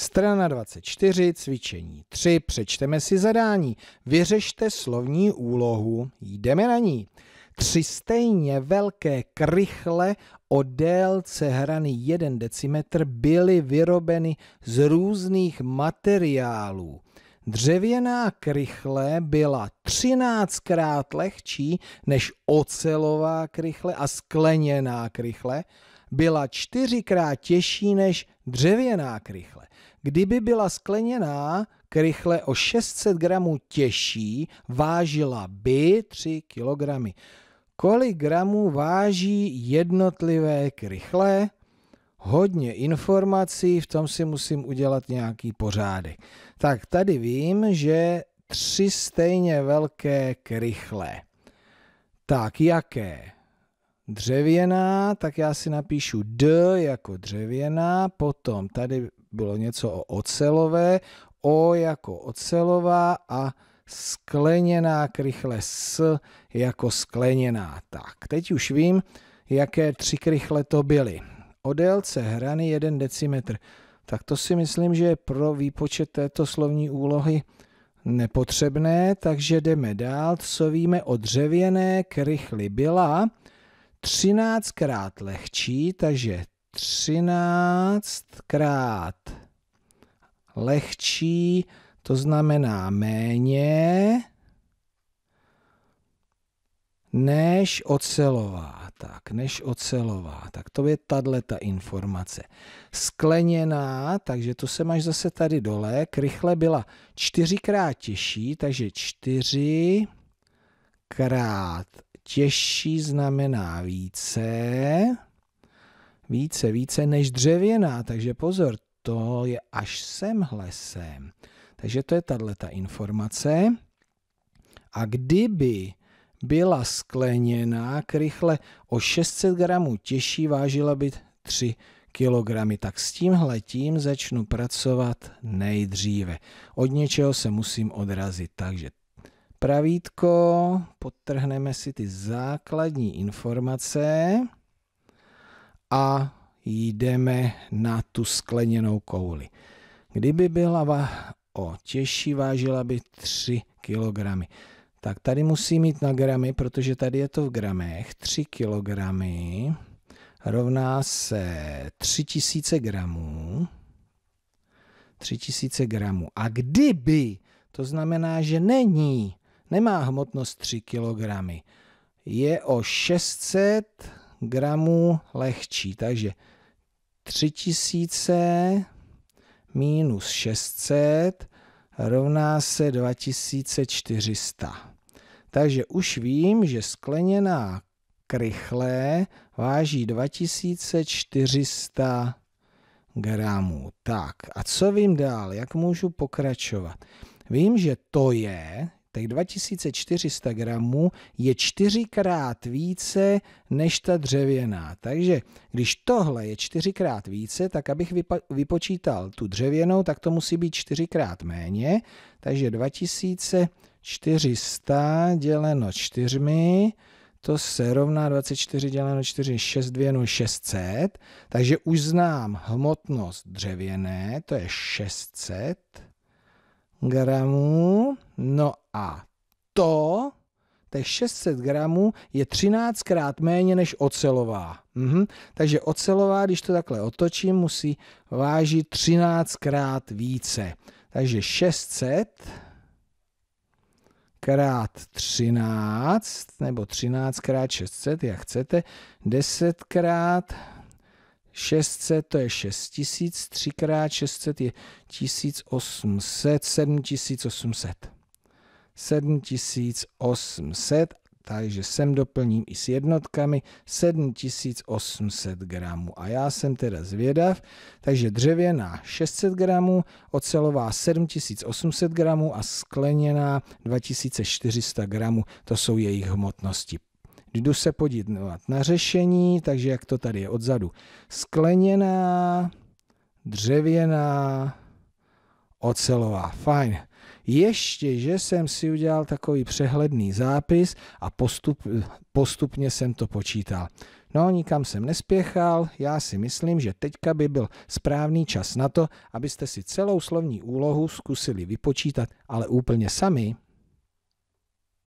Strana 24, cvičení 3, přečteme si zadání, vyřešte slovní úlohu, jdeme na ní. Tři stejně velké krychle o délce hrany 1 decimetr byly vyrobeny z různých materiálů. Dřevěná krychle byla třináctkrát lehčí než ocelová krychle a skleněná krychle byla čtyřikrát těžší než dřevěná krychle. Kdyby byla skleněná, krychle o 600 gramů těžší, vážila by 3 kg. Kolik gramů váží jednotlivé krychle? Hodně informací, v tom si musím udělat nějaký pořádek. Tak tady vím, že tři stejně velké krychle. Tak jaké? dřevěná, tak já si napíšu D jako dřevěná, potom tady bylo něco o ocelové, O jako ocelová a skleněná krychle S jako skleněná. Tak, teď už vím, jaké tři krychle to byly. O délce hrany 1 decimetr. Tak to si myslím, že je pro výpočet této slovní úlohy nepotřebné, takže jdeme dál. Co víme o dřevěné krychli byla? 13krát lehčí, takže 13krát lehčí, to znamená méně než ocelová. Tak, než ocelová. Tak to je ta informace. Skleněná, takže to se máš zase tady dole. Krychle byla čtyřikrát těžší, takže 4krát těžší znamená více, více, více než dřevěná. Takže pozor, to je až semhle sem. Takže to je ta informace. A kdyby byla skleněná krychle o 600 gramů těžší, vážila by 3 kilogramy. Tak s tímhle tím začnu pracovat nejdříve. Od něčeho se musím odrazit. Takže pravítko, potrhneme si ty základní informace a jdeme na tu skleněnou kouli. Kdyby byla o těžší, vážila by 3 kg. Tak tady musí mít na gramy, protože tady je to v gramech. 3 kg rovná se 3000 gramů. 3000 gramů. A kdyby, to znamená, že není nemá hmotnost 3 kg. Je o 600 gramů lehčí, takže 3000 minus 600 rovná se 2400. Takže už vím, že skleněná krychle váží 2400 gramů. Tak a co vím dál? Jak můžu pokračovat? Vím, že to je tak 2400 gramů je čtyřikrát více než ta dřevěná. Takže když tohle je čtyřikrát více, tak abych vypočítal tu dřevěnou, tak to musí být čtyřikrát méně. Takže 2400 děleno čtyřmi, to se rovná 24 děleno 4, 6 0, 600, takže už znám hmotnost dřevěné, to je 600 gramů, no a to, těch 600 gramů, je 13 krát méně než ocelová. Mhm. Takže ocelová, když to takhle otočím, musí vážit 13 krát více. Takže 600 krát 13, nebo 13 krát 600, jak chcete, 10 krát 600, to je 6000, 3 krát 600 je 1800, 7800. 7800, takže sem doplním i s jednotkami 7800 gramů. A já jsem teda zvědav, takže dřevěná 600 gramů, ocelová 7800 gramů a skleněná 2400 gramů. To jsou jejich hmotnosti. Jdu se podívat na řešení, takže jak to tady je odzadu. Skleněná, dřevěná, ocelová, fajn. Ještě, že jsem si udělal takový přehledný zápis a postup, postupně jsem to počítal. No, nikam jsem nespěchal, já si myslím, že teďka by byl správný čas na to, abyste si celou slovní úlohu zkusili vypočítat, ale úplně sami,